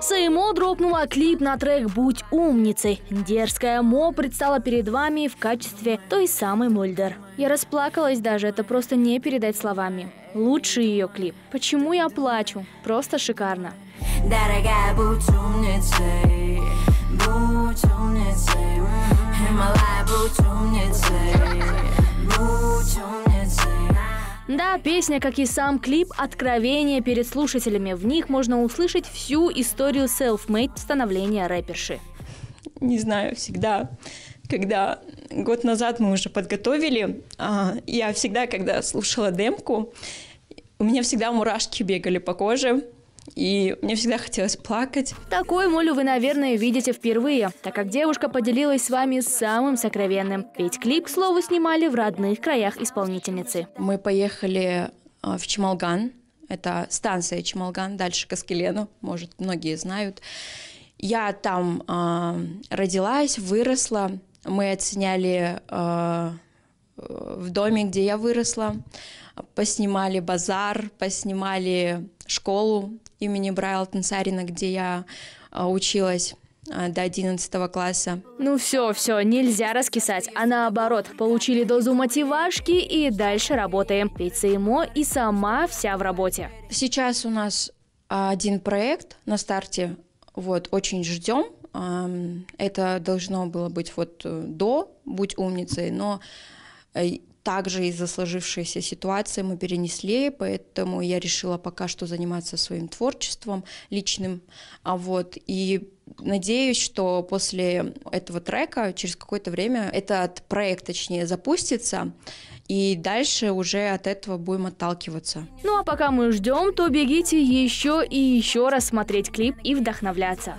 Саймо дропнула клип на трек «Будь умницей». Дерзкая Мо предстала перед вами в качестве той самой Мульдер. Я расплакалась даже, это просто не передать словами. Лучший ее клип. Почему я плачу? Просто шикарно. Дорогая, будь умницей, будь умницей, Хималай, м-м-м. будь умницей. Да, песня, как и сам клип, откровение перед слушателями. В них можно услышать всю историю self-made становления рэперши. Не знаю, всегда, когда год назад мы уже подготовили, а, я всегда, когда слушала демку, у меня всегда мурашки бегали по коже, и мне всегда хотелось плакать. Такую Молю вы, наверное, видите впервые, так как девушка поделилась с вами самым сокровенным. Ведь клип, к слову, снимали в родных краях исполнительницы. Мы поехали а, в Чемалган, это станция Чемалган, дальше Каскелену, может, многие знают. Я там э, родилась, выросла. Мы отсняли э, в доме, где я выросла. Поснимали базар, поснимали школу имени Брайлтон-Сарина, где я а, училась а, до 11 класса. Ну все, все, нельзя раскисать, а наоборот, получили дозу мотивашки и дальше работаем. Ведь СИМО и сама вся в работе. Сейчас у нас а, один проект на старте, вот, очень ждем. Это должно было быть вот э, до «Будь умницей», но э, также из-за сложившейся ситуации мы перенесли, поэтому я решила пока что заниматься своим творчеством личным, а вот, и надеюсь, что после этого трека через какое-то время этот проект, точнее, запустится, и дальше уже от этого будем отталкиваться. Ну а пока мы ждем, то бегите еще и еще раз смотреть клип и вдохновляться.